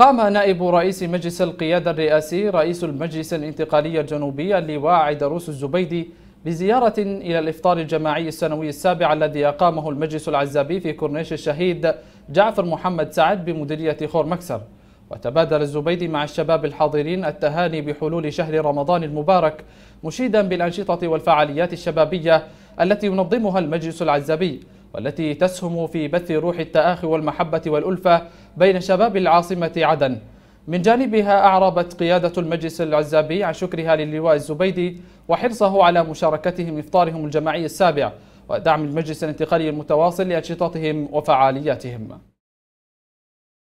قام نائب رئيس مجلس القيادة الرئاسي رئيس المجلس الانتقالي الجنوبي اللواء عيدروس الزبيدي بزيارة إلى الإفطار الجماعي السنوي السابع الذي أقامه المجلس العزابي في كورنيش الشهيد جعفر محمد سعد بمديرية خور مكسر وتبادل الزبيدي مع الشباب الحاضرين التهاني بحلول شهر رمضان المبارك مشيدا بالأنشطة والفعاليات الشبابية التي ينظمها المجلس العزابي والتي تسهم في بث روح التآخي والمحبة والألفة بين شباب العاصمة عدن من جانبها أعربت قيادة المجلس العزابي عن شكرها للواء الزبيدي وحرصه على مشاركتهم إفطارهم الجماعي السابع ودعم المجلس الانتقالي المتواصل لأنشطتهم وفعالياتهم